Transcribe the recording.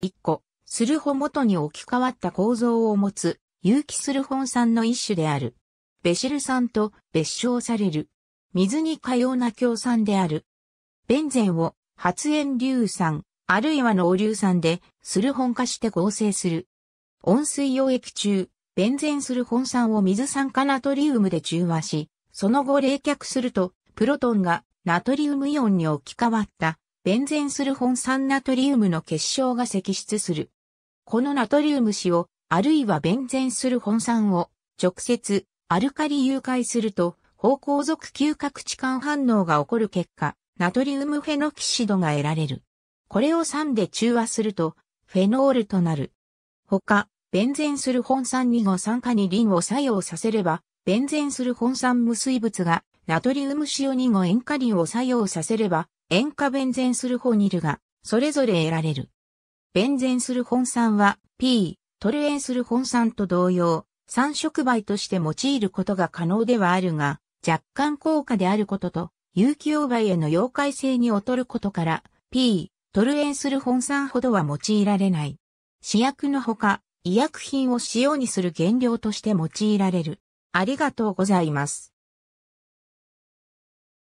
1個、スルホ元に置き換わった構造を持つ、有機スルホン酸の一種である。ベシル酸と別称される。水に可用な強酸である。ベンゼンを発煙硫酸、あるいは濃硫酸でスルホン化して合成する。温水溶液中、ベンゼンスルホン酸を水酸化ナトリウムで中和し、その後冷却すると、プロトンがナトリウムイオンに置き換わったベンゼンスル本酸ナトリウムの結晶が析出する。このナトリウム子を、あるいはベンゼンスル本酸を、直接、アルカリ誘拐すると、方向属嗅覚置換反応が起こる結果、ナトリウムフェノキシドが得られる。これを酸で中和すると、フェノールとなる。他、ベンゼンする本酸2の酸化にリンを作用させれば、ベンゼンする本酸無水物がナトリウム塩2号塩化リンを作用させれば、塩化ベンゼンスルホニルが、それぞれ得られる。ベンゼンスルホン酸は、P、トルエンスルホン酸と同様、酸触媒として用いることが可能ではあるが、若干効果であることと、有機溶媒への溶解性に劣ることから、P、トルエンスルホン酸ほどは用いられない。試薬のほか、医薬品を使用にする原料として用いられる。ありがとうございます。